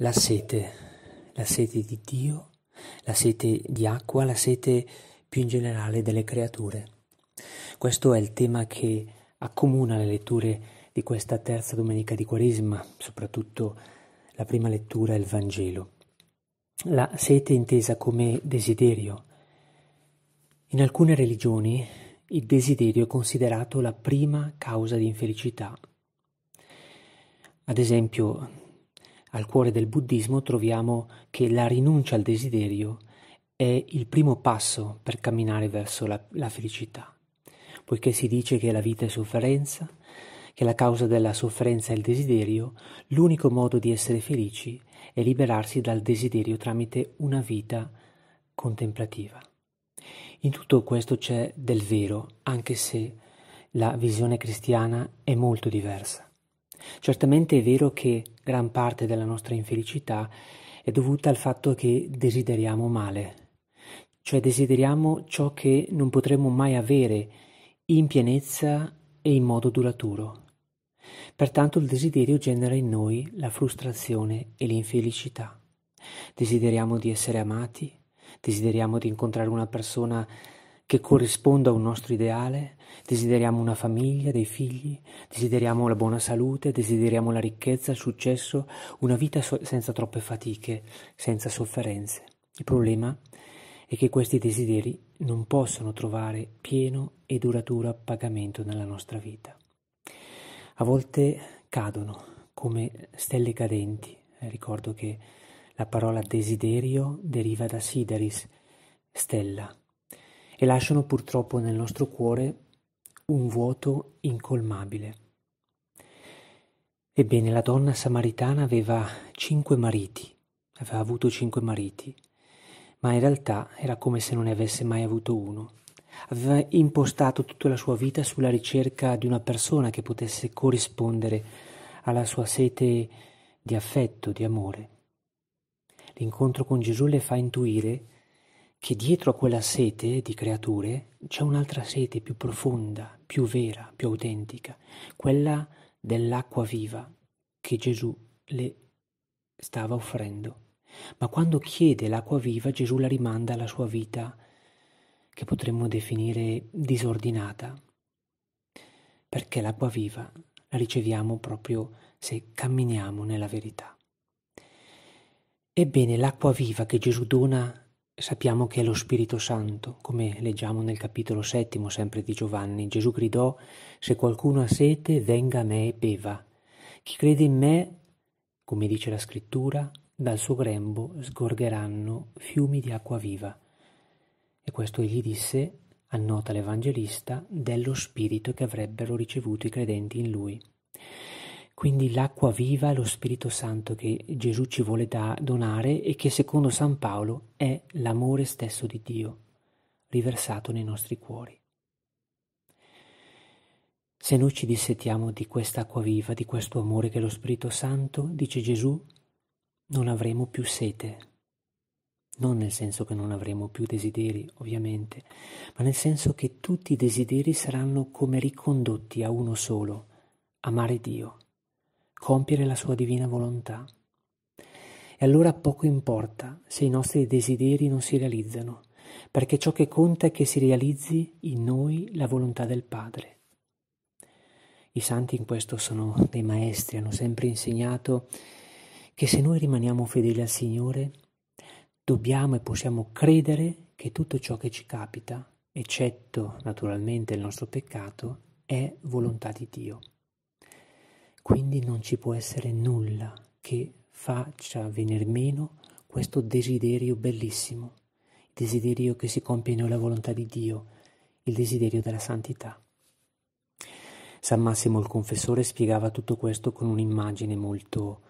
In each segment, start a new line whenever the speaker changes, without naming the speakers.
la sete, la sete di Dio, la sete di acqua, la sete più in generale delle creature. Questo è il tema che accomuna le letture di questa terza domenica di Quaresima, soprattutto la prima lettura e il Vangelo. La sete intesa come desiderio. In alcune religioni il desiderio è considerato la prima causa di infelicità. Ad esempio, al cuore del buddismo troviamo che la rinuncia al desiderio è il primo passo per camminare verso la, la felicità, poiché si dice che la vita è sofferenza, che la causa della sofferenza è il desiderio, l'unico modo di essere felici è liberarsi dal desiderio tramite una vita contemplativa. In tutto questo c'è del vero, anche se la visione cristiana è molto diversa. Certamente è vero che gran parte della nostra infelicità è dovuta al fatto che desideriamo male, cioè desideriamo ciò che non potremo mai avere in pienezza e in modo duraturo. Pertanto il desiderio genera in noi la frustrazione e l'infelicità. Desideriamo di essere amati, desideriamo di incontrare una persona che corrisponda a un nostro ideale, desideriamo una famiglia, dei figli, desideriamo la buona salute, desideriamo la ricchezza, il successo, una vita so- senza troppe fatiche, senza sofferenze. Il problema è che questi desideri non possono trovare pieno e duraturo appagamento nella nostra vita. A volte cadono come stelle cadenti. Eh, ricordo che la parola desiderio deriva da sideris, stella, e lasciano purtroppo nel nostro cuore un vuoto incolmabile. Ebbene, la donna samaritana aveva cinque mariti, aveva avuto cinque mariti, ma in realtà era come se non ne avesse mai avuto uno. Aveva impostato tutta la sua vita sulla ricerca di una persona che potesse corrispondere alla sua sete di affetto, di amore. L'incontro con Gesù le fa intuire che che dietro a quella sete di creature c'è un'altra sete più profonda, più vera, più autentica, quella dell'acqua viva che Gesù le stava offrendo. Ma quando chiede l'acqua viva, Gesù la rimanda alla sua vita che potremmo definire disordinata, perché l'acqua viva la riceviamo proprio se camminiamo nella verità. Ebbene, l'acqua viva che Gesù dona sappiamo che è lo Spirito Santo, come leggiamo nel capitolo settimo sempre di Giovanni. Gesù gridò, se qualcuno ha sete, venga a me e beva. Chi crede in me, come dice la scrittura, dal suo grembo sgorgeranno fiumi di acqua viva. E questo egli disse, annota l'Evangelista, dello Spirito che avrebbero ricevuto i credenti in lui. Quindi l'acqua viva è lo Spirito Santo che Gesù ci vuole donare e che secondo San Paolo è l'amore stesso di Dio, riversato nei nostri cuori. Se noi ci dissettiamo di quest'acqua viva, di questo amore che è lo Spirito Santo, dice Gesù, non avremo più sete. Non nel senso che non avremo più desideri, ovviamente, ma nel senso che tutti i desideri saranno come ricondotti a uno solo, amare Dio compiere la sua divina volontà. E allora poco importa se i nostri desideri non si realizzano, perché ciò che conta è che si realizzi in noi la volontà del Padre. I santi in questo sono dei maestri, hanno sempre insegnato che se noi rimaniamo fedeli al Signore, dobbiamo e possiamo credere che tutto ciò che ci capita, eccetto naturalmente il nostro peccato, è volontà di Dio. Quindi non ci può essere nulla che faccia venir meno questo desiderio bellissimo, il desiderio che si compie nella volontà di Dio, il desiderio della santità. San Massimo il Confessore spiegava tutto questo con un'immagine molto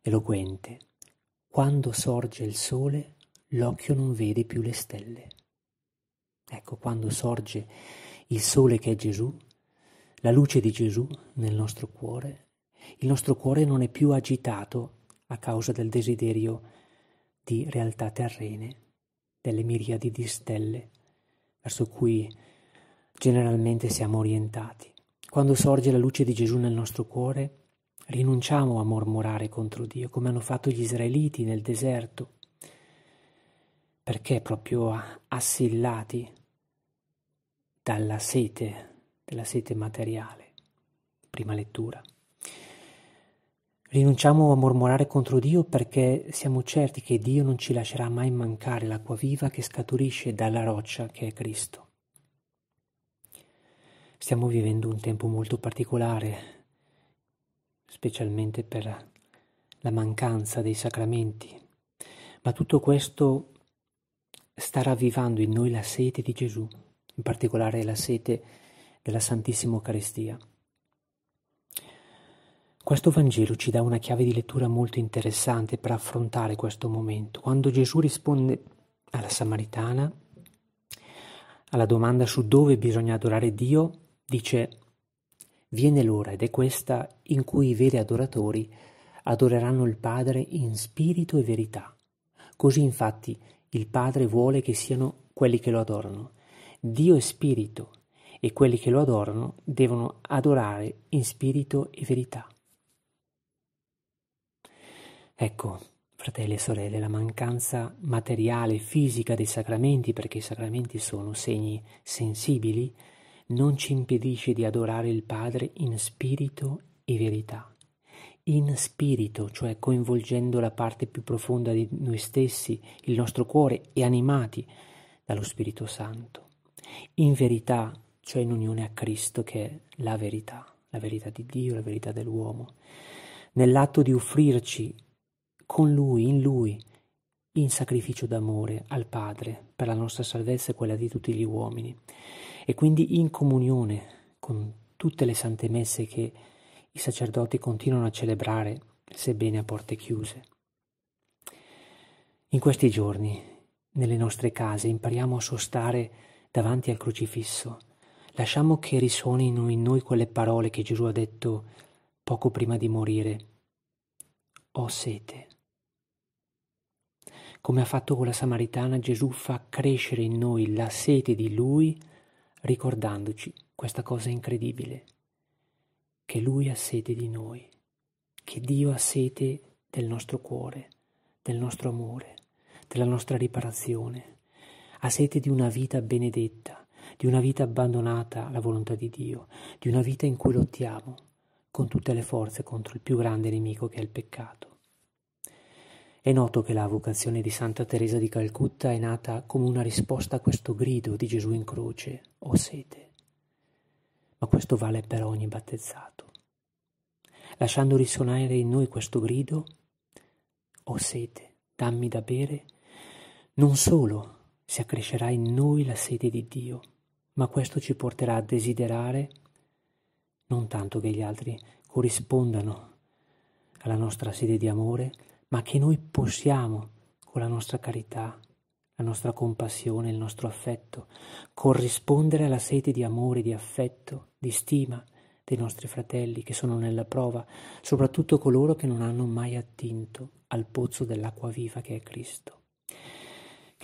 eloquente. Quando sorge il sole, l'occhio non vede più le stelle. Ecco, quando sorge il sole che è Gesù, la luce di Gesù nel nostro cuore, il nostro cuore non è più agitato a causa del desiderio di realtà terrene, delle miriadi di stelle verso cui generalmente siamo orientati. Quando sorge la luce di Gesù nel nostro cuore, rinunciamo a mormorare contro Dio, come hanno fatto gli israeliti nel deserto, perché proprio assillati dalla sete della sete materiale. Prima lettura. Rinunciamo a mormorare contro Dio perché siamo certi che Dio non ci lascerà mai mancare l'acqua viva che scaturisce dalla roccia che è Cristo. Stiamo vivendo un tempo molto particolare, specialmente per la mancanza dei sacramenti, ma tutto questo sta ravvivando in noi la sete di Gesù, in particolare la sete di della Santissima Eucaristia. Questo Vangelo ci dà una chiave di lettura molto interessante per affrontare questo momento, quando Gesù risponde alla Samaritana, alla domanda su dove bisogna adorare Dio, dice Viene l'ora ed è questa in cui i veri adoratori adoreranno il Padre in spirito e verità. Così infatti il Padre vuole che siano quelli che lo adorano. Dio è spirito e quelli che lo adorano devono adorare in spirito e verità. Ecco, fratelli e sorelle, la mancanza materiale, e fisica dei sacramenti, perché i sacramenti sono segni sensibili, non ci impedisce di adorare il Padre in spirito e verità. In spirito, cioè coinvolgendo la parte più profonda di noi stessi, il nostro cuore e animati dallo Spirito Santo. In verità, cioè in unione a Cristo che è la verità, la verità di Dio, la verità dell'uomo. Nell'atto di offrirci con Lui, in Lui, in sacrificio d'amore al Padre per la nostra salvezza e quella di tutti gli uomini. E quindi in comunione con tutte le sante messe che i sacerdoti continuano a celebrare, sebbene a porte chiuse. In questi giorni, nelle nostre case, impariamo a sostare davanti al crocifisso Lasciamo che risuonino in noi quelle parole che Gesù ha detto poco prima di morire. Ho sete. Come ha fatto con la Samaritana, Gesù fa crescere in noi la sete di Lui, ricordandoci questa cosa incredibile, che Lui ha sete di noi, che Dio ha sete del nostro cuore, del nostro amore, della nostra riparazione, ha sete di una vita benedetta, di una vita abbandonata alla volontà di Dio, di una vita in cui lottiamo con tutte le forze contro il più grande nemico che è il peccato. È noto che la vocazione di Santa Teresa di Calcutta è nata come una risposta a questo grido di Gesù in croce, o oh sete. Ma questo vale per ogni battezzato. Lasciando risuonare in noi questo grido, o oh sete, dammi da bere, non solo si accrescerà in noi la sete di Dio, ma questo ci porterà a desiderare non tanto che gli altri corrispondano alla nostra sede di amore, ma che noi possiamo, con la nostra carità, la nostra compassione, il nostro affetto, corrispondere alla sete di amore, di affetto, di stima dei nostri fratelli che sono nella prova, soprattutto coloro che non hanno mai attinto al pozzo dell'acqua viva che è Cristo.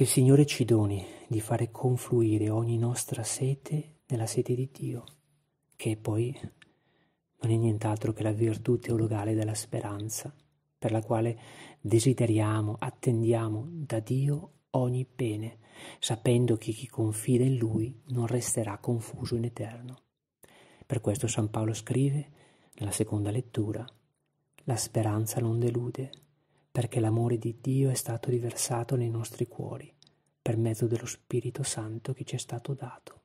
Che il Signore ci doni di fare confluire ogni nostra sete nella sete di Dio, che poi non è nient'altro che la virtù teologale della speranza, per la quale desideriamo, attendiamo da Dio ogni bene, sapendo che chi confida in Lui non resterà confuso in eterno. Per questo San Paolo scrive, nella seconda lettura, la speranza non delude perché l'amore di Dio è stato riversato nei nostri cuori per mezzo dello Spirito Santo che ci è stato dato.